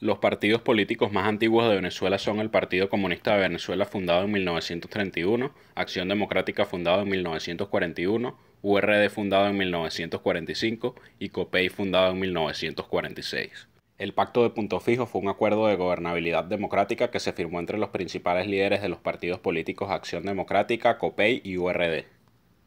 Los partidos políticos más antiguos de Venezuela son el Partido Comunista de Venezuela fundado en 1931, Acción Democrática fundado en 1941, URD fundado en 1945 y COPEI fundado en 1946. El Pacto de Punto Fijo fue un acuerdo de gobernabilidad democrática que se firmó entre los principales líderes de los partidos políticos Acción Democrática, COPEI y URD.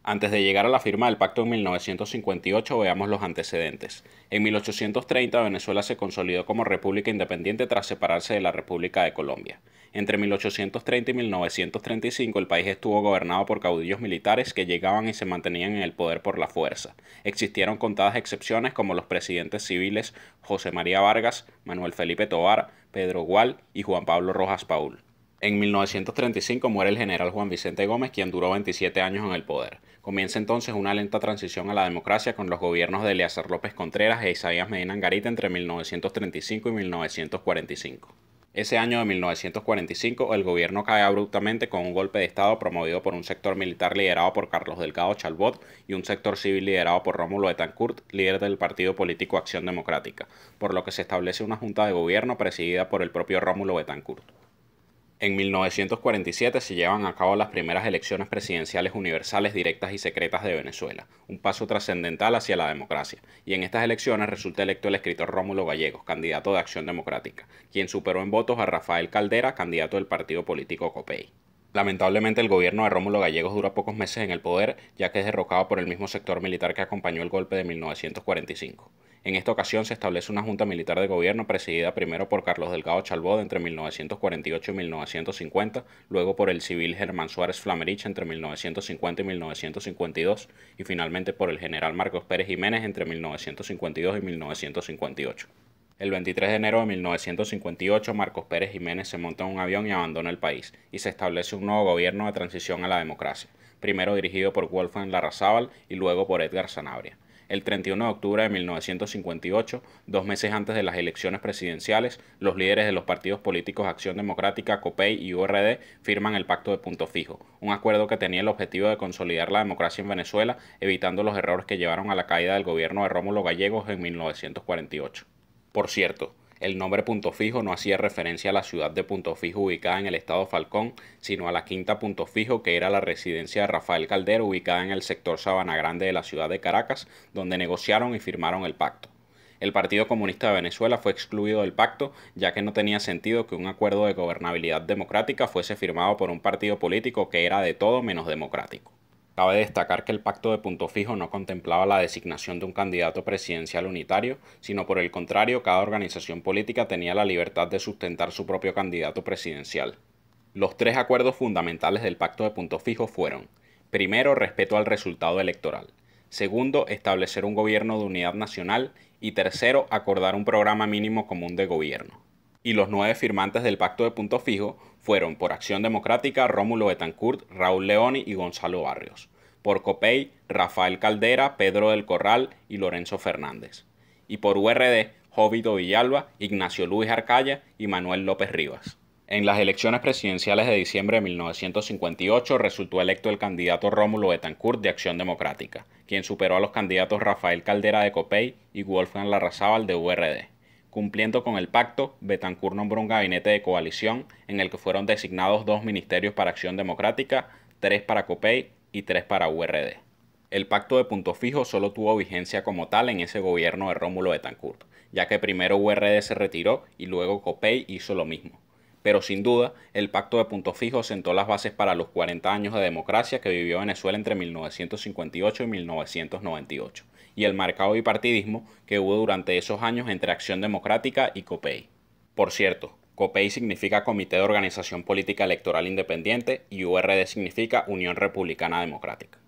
Antes de llegar a la firma del pacto en 1958 veamos los antecedentes. En 1830 Venezuela se consolidó como república independiente tras separarse de la República de Colombia. Entre 1830 y 1935 el país estuvo gobernado por caudillos militares que llegaban y se mantenían en el poder por la fuerza. Existieron contadas excepciones como los presidentes civiles José María Vargas, Manuel Felipe Tovar, Pedro Gual y Juan Pablo Rojas Paul. En 1935 muere el general Juan Vicente Gómez, quien duró 27 años en el poder. Comienza entonces una lenta transición a la democracia con los gobiernos de Eleazar López Contreras e Isaías Medina Angarita entre 1935 y 1945. Ese año de 1945, el gobierno cae abruptamente con un golpe de Estado promovido por un sector militar liderado por Carlos Delgado Chalbot y un sector civil liderado por Rómulo Betancourt, líder del partido político Acción Democrática, por lo que se establece una junta de gobierno presidida por el propio Rómulo Betancourt. En 1947 se llevan a cabo las primeras elecciones presidenciales universales directas y secretas de Venezuela, un paso trascendental hacia la democracia, y en estas elecciones resulta electo el escritor Rómulo Gallegos, candidato de Acción Democrática, quien superó en votos a Rafael Caldera, candidato del partido político COPEI. Lamentablemente el gobierno de Rómulo Gallegos dura pocos meses en el poder, ya que es derrocado por el mismo sector militar que acompañó el golpe de 1945. En esta ocasión se establece una junta militar de gobierno presidida primero por Carlos Delgado Chalbó entre 1948 y 1950, luego por el civil Germán Suárez Flamerich entre 1950 y 1952 y finalmente por el general Marcos Pérez Jiménez entre 1952 y 1958. El 23 de enero de 1958, Marcos Pérez Jiménez se monta en un avión y abandona el país, y se establece un nuevo gobierno de transición a la democracia, primero dirigido por Wolfgang Larrazábal y luego por Edgar Sanabria. El 31 de octubre de 1958, dos meses antes de las elecciones presidenciales, los líderes de los partidos políticos Acción Democrática, COPEI y URD firman el Pacto de Punto Fijo, un acuerdo que tenía el objetivo de consolidar la democracia en Venezuela, evitando los errores que llevaron a la caída del gobierno de Rómulo Gallegos en 1948. Por cierto, el nombre Punto Fijo no hacía referencia a la ciudad de Punto Fijo ubicada en el estado Falcón, sino a la quinta Punto Fijo, que era la residencia de Rafael Caldero ubicada en el sector Sabana Grande de la ciudad de Caracas, donde negociaron y firmaron el pacto. El Partido Comunista de Venezuela fue excluido del pacto, ya que no tenía sentido que un acuerdo de gobernabilidad democrática fuese firmado por un partido político que era de todo menos democrático. Cabe destacar que el pacto de punto fijo no contemplaba la designación de un candidato presidencial unitario, sino por el contrario, cada organización política tenía la libertad de sustentar su propio candidato presidencial. Los tres acuerdos fundamentales del pacto de punto fijo fueron, primero, respeto al resultado electoral, segundo, establecer un gobierno de unidad nacional y tercero, acordar un programa mínimo común de gobierno y los nueve firmantes del pacto de punto fijo fueron por Acción Democrática Rómulo Betancourt, Raúl Leoni y Gonzalo Barrios, por COPEI Rafael Caldera, Pedro del Corral y Lorenzo Fernández, y por URD jovito Villalba, Ignacio Luis Arcaya y Manuel López Rivas. En las elecciones presidenciales de diciembre de 1958 resultó electo el candidato Rómulo Betancourt de Acción Democrática, quien superó a los candidatos Rafael Caldera de COPEI y Wolfgang Larrazábal de URD. Cumpliendo con el pacto, Betancourt nombró un gabinete de coalición en el que fueron designados dos ministerios para Acción Democrática, tres para COPEI y tres para URD. El pacto de punto fijo solo tuvo vigencia como tal en ese gobierno de Rómulo Betancourt, ya que primero URD se retiró y luego COPEI hizo lo mismo. Pero sin duda, el pacto de punto fijo sentó las bases para los 40 años de democracia que vivió Venezuela entre 1958 y 1998 y el marcado bipartidismo que hubo durante esos años entre Acción Democrática y COPEI. Por cierto, COPEI significa Comité de Organización Política Electoral Independiente y URD significa Unión Republicana Democrática.